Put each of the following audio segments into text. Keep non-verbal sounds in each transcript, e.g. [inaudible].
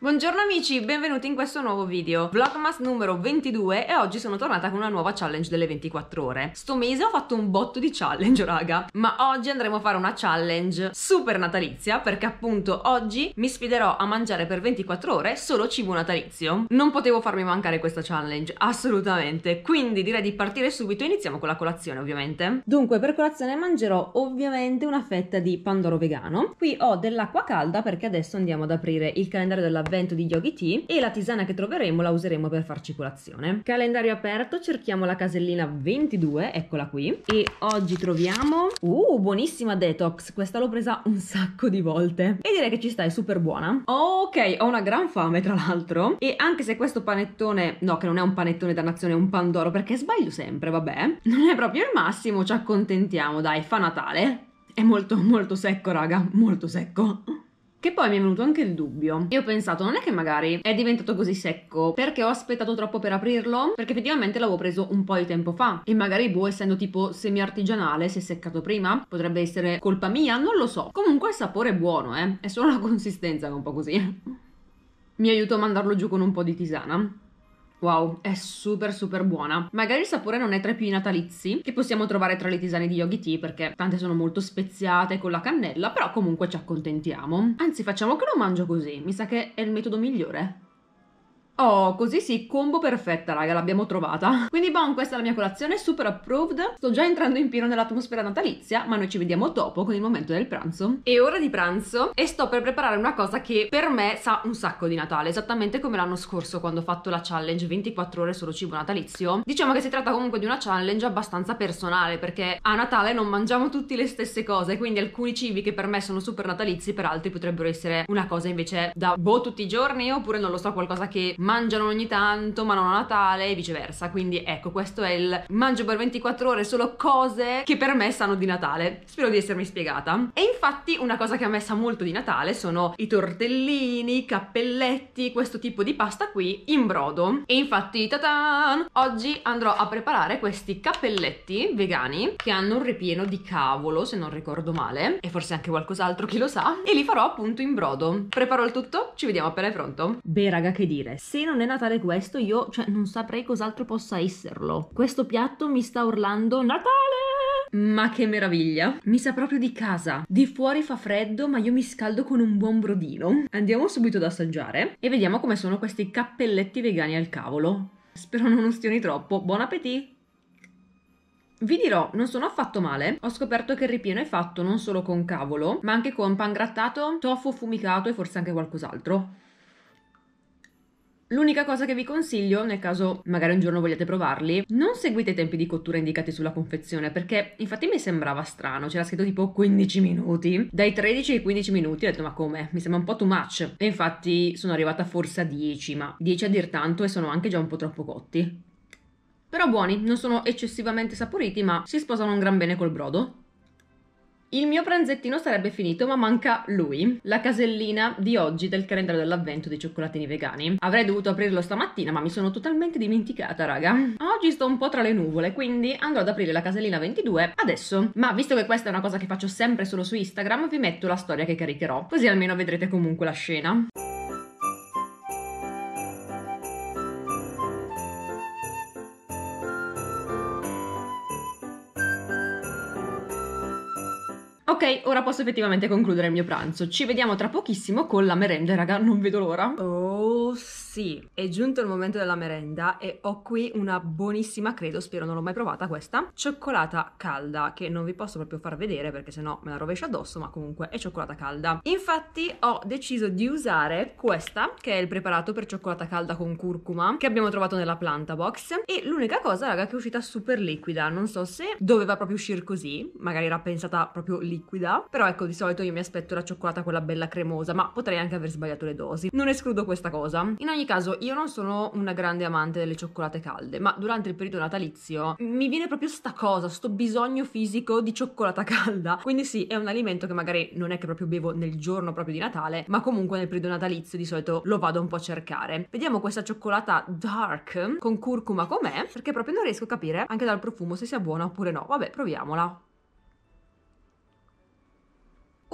Buongiorno amici, benvenuti in questo nuovo video Vlogmas numero 22 e oggi sono tornata con una nuova challenge delle 24 ore Sto mese ho fatto un botto di challenge raga Ma oggi andremo a fare una challenge super natalizia Perché appunto oggi mi sfiderò a mangiare per 24 ore solo cibo natalizio Non potevo farmi mancare questa challenge, assolutamente Quindi direi di partire subito e iniziamo con la colazione ovviamente Dunque per colazione mangerò ovviamente una fetta di pandoro vegano Qui ho dell'acqua calda perché adesso andiamo ad aprire il calendario della l'avvento di Yogi Tea e la tisana che troveremo la useremo per farci colazione. Calendario aperto, cerchiamo la casellina 22, eccola qui, e oggi troviamo... Uh, buonissima detox, questa l'ho presa un sacco di volte e direi che ci sta, è super buona. Ok, ho una gran fame tra l'altro e anche se questo panettone, no che non è un panettone dannazione, è un pandoro perché sbaglio sempre, vabbè, [laughs] non è proprio il massimo, ci accontentiamo, dai, fa Natale. È molto molto secco raga, molto secco. Che poi mi è venuto anche il dubbio. Io ho pensato, non è che magari è diventato così secco perché ho aspettato troppo per aprirlo? Perché effettivamente l'avevo preso un po' di tempo fa. E magari, boh, essendo tipo semi-artigianale, si è seccato prima. Potrebbe essere colpa mia, non lo so. Comunque il sapore è buono, eh. È solo la [laughs] consistenza che è un po' così. mi aiuto a mandarlo giù con un po' di tisana. Wow, è super super buona. Magari il sapore non è tra i più natalizi che possiamo trovare tra le tisane di Yogi Tea perché tante sono molto speziate con la cannella, però comunque ci accontentiamo. Anzi, facciamo che lo mangio così, mi sa che è il metodo migliore. Oh, così sì, combo perfetta, raga, l'abbiamo trovata. [laughs] Quindi bon, questa è la mia colazione, super approved. Sto già entrando in pieno nell'atmosfera natalizia, ma noi ci vediamo dopo con il momento del pranzo. È ora di pranzo e sto per preparare una cosa che per me sa un sacco di Natale, esattamente come l'anno scorso quando ho fatto la challenge 24 ore solo cibo natalizio. Diciamo che si tratta comunque di una challenge abbastanza personale, perché a Natale non mangiamo tutti le stesse cose, quindi alcuni cibi che per me sono super natalizi, per altri potrebbero essere una cosa invece da boh tutti i giorni, oppure non lo so, qualcosa che mangiano ogni tanto ma non a Natale e viceversa. Quindi ecco, questo è il mangio per 24 ore solo cose che per me sanno di Natale. Spero di essermi spiegata. E infatti una cosa che a me sa molto di Natale sono i tortellini, i cappelletti, questo tipo di pasta qui in brodo. E infatti, tatan! Oggi andrò a preparare questi cappelletti vegani che hanno un ripieno di cavolo, se non ricordo male, e forse anche qualcos'altro, chi lo sa, e li farò appunto in brodo. Preparo il tutto, ci vediamo appena è pronto. Beh raga, che dire, se se non è Natale questo, io cioè, non saprei cos'altro possa esserlo. Questo piatto mi sta urlando Natale! Ma che meraviglia! Mi sa proprio di casa. Di fuori fa freddo, ma io mi scaldo con un buon brodino. Andiamo subito ad assaggiare e vediamo come sono questi cappelletti vegani al cavolo. Spero non ustioni troppo. Buon appetito! Vi dirò, non sono affatto male. Ho scoperto che il ripieno è fatto non solo con cavolo, ma anche con pangrattato, tofu fumicato e forse anche qualcos'altro. L'unica cosa che vi consiglio, nel caso magari un giorno vogliate provarli, non seguite i tempi di cottura indicati sulla confezione, perché infatti mi sembrava strano, c'era scritto tipo 15 minuti, dai 13 ai 15 minuti ho detto ma come? Mi sembra un po' too much. E infatti sono arrivata forse a 10, ma 10 a dir tanto e sono anche già un po' troppo cotti. Però buoni, non sono eccessivamente saporiti, ma si sposano un gran bene col brodo. Il mio pranzettino sarebbe finito, ma manca lui, la casellina di oggi del calendario dell'avvento dei cioccolatini vegani. Avrei dovuto aprirlo stamattina, ma mi sono totalmente dimenticata, raga. Oggi sto un po' tra le nuvole, quindi andrò ad aprire la casellina 22 adesso. Ma visto che questa è una cosa che faccio sempre solo su Instagram, vi metto la storia che caricherò, così almeno vedrete comunque la scena. Ok, ora posso effettivamente concludere il mio pranzo. Ci vediamo tra pochissimo con la merenda, raga, non vedo l'ora. Oh sì, è giunto il momento della merenda e ho qui una buonissima, credo, spero non l'ho mai provata questa, cioccolata calda, che non vi posso proprio far vedere perché sennò me la rovescio addosso, ma comunque è cioccolata calda. Infatti ho deciso di usare questa, che è il preparato per cioccolata calda con curcuma, che abbiamo trovato nella planta box, e l'unica cosa, raga, che è uscita super liquida, non so se doveva proprio uscire così, magari era pensata proprio liquida, liquida, però ecco di solito io mi aspetto la cioccolata quella bella cremosa, ma potrei anche aver sbagliato le dosi. Non escludo questa cosa. In ogni caso io non sono una grande amante delle cioccolate calde, ma durante il periodo natalizio mi viene proprio sta cosa, sto bisogno fisico di cioccolata calda. Quindi sì, è un alimento che magari non è che proprio bevo nel giorno proprio di Natale, ma comunque nel periodo natalizio di solito lo vado un po' a cercare. Vediamo questa cioccolata dark con curcuma com'è, perché proprio non riesco a capire anche dal profumo se sia buona oppure no. Vabbè, proviamola.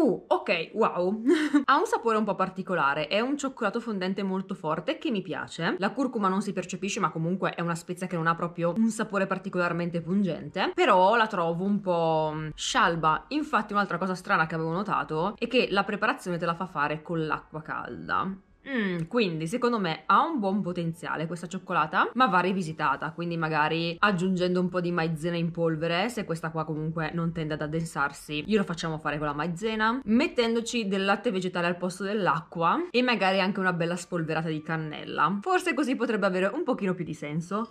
Uh, ok, wow. [laughs] ha un sapore un po' particolare, è un cioccolato fondente molto forte che mi piace. La curcuma non si percepisce, ma comunque è una spezia che non ha proprio un sapore particolarmente pungente, però la trovo un po' mm, scialba. Infatti un'altra cosa strana che avevo notato è che la preparazione te la fa fare con l'acqua calda. Mm, quindi secondo me ha un buon potenziale questa cioccolata, ma va rivisitata, quindi magari aggiungendo un po' di maizena in polvere, se questa qua comunque non tende ad addensarsi, io lo facciamo fare con la maizena, mettendoci del latte vegetale al posto dell'acqua e magari anche una bella spolverata di cannella. Forse così potrebbe avere un pochino più di senso.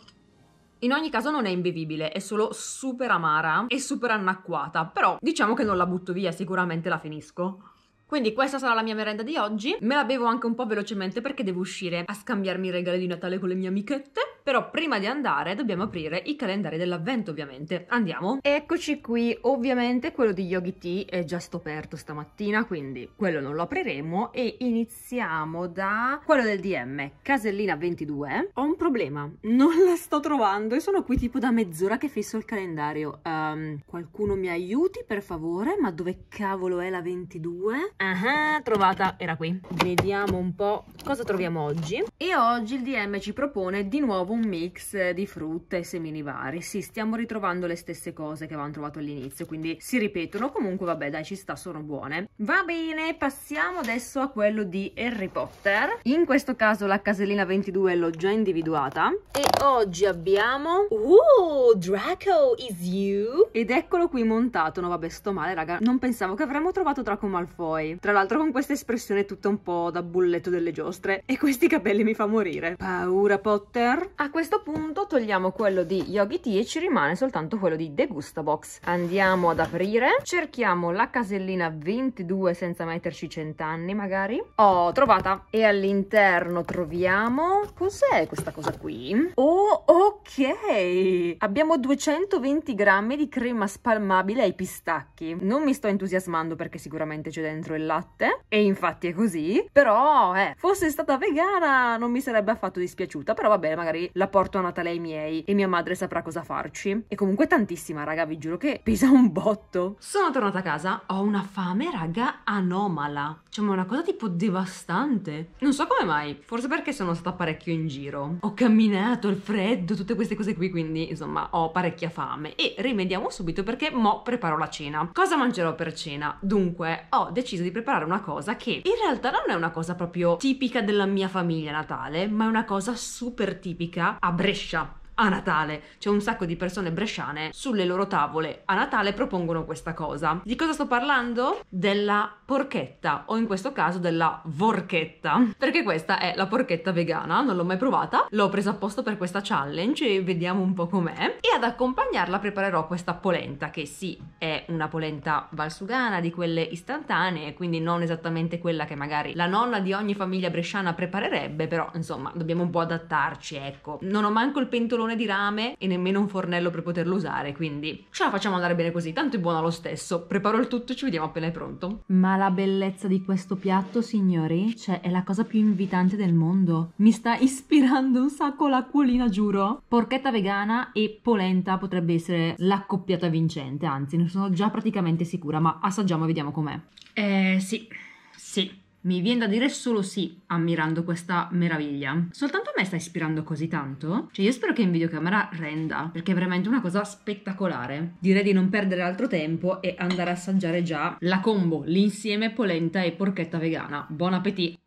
In ogni caso non è imbevibile, è solo super amara e super annacquata, però diciamo che non la butto via, sicuramente la finisco. Quindi questa sarà la mia merenda di oggi. Me la bevo anche un po' velocemente perché devo uscire a scambiarmi i regali di Natale con le mie amichette. Però prima di andare dobbiamo aprire i calendari dell'avvento ovviamente. Andiamo. Eccoci qui. Ovviamente quello di Yogi Tea è già scoperto stamattina, quindi quello non lo apriremo e iniziamo da quello del DM, casellina 22. Ho un problema, non la sto trovando e sono qui tipo da mezz'ora che fisso il calendario. Um, qualcuno mi aiuti per favore? Ma dove cavolo è la 22? Ah, trovata, era qui. Vediamo un po' cosa troviamo oggi. E oggi il DM ci propone di nuovo un mix di frutta e semini vari. Sì, stiamo ritrovando le stesse cose che avevamo trovato all'inizio, quindi si ripetono. Comunque, vabbè, dai, ci sta, sono buone. Va bene, passiamo adesso a quello di Harry Potter. In questo caso la casellina 22 l'ho già individuata. E oggi abbiamo... Uh, Draco is you! Ed eccolo qui montato. No, vabbè, sto male, raga. Non pensavo che avremmo trovato Draco Malfoy tra l'altro con questa espressione tutta un po' da bulletto delle giostre e questi capelli mi fa morire. Paura Potter? A questo punto togliamo quello di Yogi Tea e ci rimane soltanto quello di The Gustavox. Andiamo ad aprire, cerchiamo la casellina 22 senza metterci cent'anni magari. Oh, trovata! E all'interno troviamo... cos'è questa cosa qui? Oh, ok! Abbiamo 220 grammi di crema spalmabile ai pistacchi. Non mi sto entusiasmando perché sicuramente c'è dentro il latte e infatti è così, però eh, fosse stata vegana non mi sarebbe affatto dispiaciuta, però vabbè magari la porto a Natale ai miei e mia madre saprà cosa farci. E comunque tantissima raga, vi giuro che pesa un botto. Sono tornata a casa, ho una fame raga anomala, cioè ma una cosa tipo devastante. Non so come mai, forse perché sono stata parecchio in giro. Ho camminato il freddo, tutte queste cose qui, quindi insomma ho parecchia fame e rimediamo subito perché mo preparo la cena. Cosa mangerò per cena? Dunque ho deciso di di preparare una cosa che in realtà non è una cosa proprio tipica della mia famiglia Natale, ma è una cosa super tipica a Brescia a Natale. C'è un sacco di persone bresciane sulle loro tavole a Natale propongono questa cosa. Di cosa sto parlando? Della porchetta o in questo caso della vorchetta, perché questa è la porchetta vegana, non l'ho mai provata, l'ho presa apposta per questa challenge e vediamo un po' com'è. E ad accompagnarla preparerò questa polenta che sì, è una polenta valsugana di quelle istantanee, quindi non esattamente quella che magari la nonna di ogni famiglia bresciana preparerebbe, però insomma, dobbiamo un po' adattarci, ecco. Non ho manco il pentolone fornone di rame e nemmeno un fornello per poterlo usare, quindi ce la facciamo andare bene così, tanto è buona lo stesso. Preparo il tutto e ci vediamo appena è pronto. Ma la bellezza di questo piatto, signori, cioè è la cosa più invitante del mondo. Mi sta ispirando un sacco l'acquolina, giuro. Porchetta vegana e polenta potrebbe essere l'accoppiata vincente, anzi ne sono già praticamente sicura, ma assaggiamo e vediamo com'è. Eh sì, sì. Mi viene da dire solo sì, ammirando questa meraviglia. Soltanto a me sta ispirando così tanto? Cioè, io spero che in videocamera renda, perché è veramente una cosa spettacolare. Direi di non perdere altro tempo e andare a assaggiare già la combo, l'insieme polenta e porchetta vegana. Buon appetito!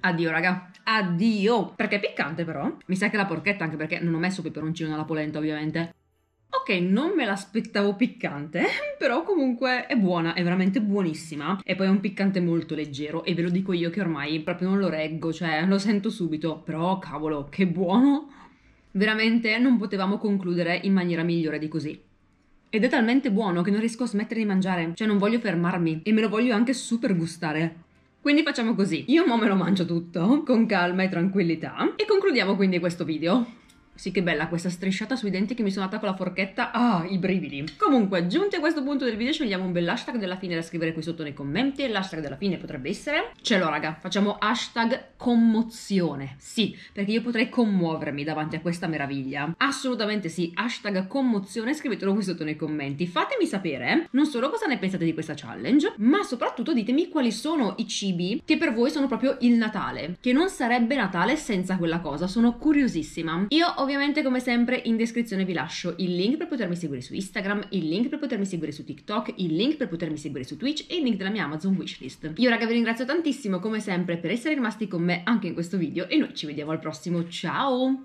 Addio raga, addio! Perché è piccante però? Mi sa che la porchetta anche perché non ho messo peperoncino nella polenta ovviamente. Ok, non me l'aspettavo piccante, [laughs] però comunque è buona, è veramente buonissima. E poi è un piccante molto leggero e ve lo dico io che ormai proprio non lo reggo, cioè lo sento subito, però cavolo, che buono. Veramente non potevamo concludere in maniera migliore di così. Ed è talmente buono che non riesco a smettere di mangiare, cioè non voglio fermarmi e me lo voglio anche super gustare. Quindi facciamo così, io mo me lo mangio tutto, con calma e tranquillità, e concludiamo quindi questo video. Sì, che bella questa strisciata sui denti che mi sono data con la forchetta. Ah, i brividi. Comunque, giunti a questo punto del video, scegliamo un bel hashtag della fine da scrivere qui sotto nei commenti. L'hashtag della fine potrebbe essere... Ce l'ho, raga. Facciamo hashtag commozione. Sì, perché io potrei commuovermi davanti a questa meraviglia. Assolutamente sì. Hashtag commozione, scrivetelo qui sotto nei commenti. Fatemi sapere non solo cosa ne pensate di questa challenge, ma soprattutto ditemi quali sono i cibi che per voi sono proprio il Natale. Che non sarebbe Natale senza quella cosa. Sono curiosissima. Io ho ovviamente come sempre in descrizione vi lascio il link per potermi seguire su Instagram, il link per potermi seguire su TikTok, il link per potermi seguire su Twitch e il link della mia Amazon wishlist. Io raga vi ringrazio tantissimo come sempre per essere rimasti con me anche in questo video e noi ci vediamo al prossimo, ciao!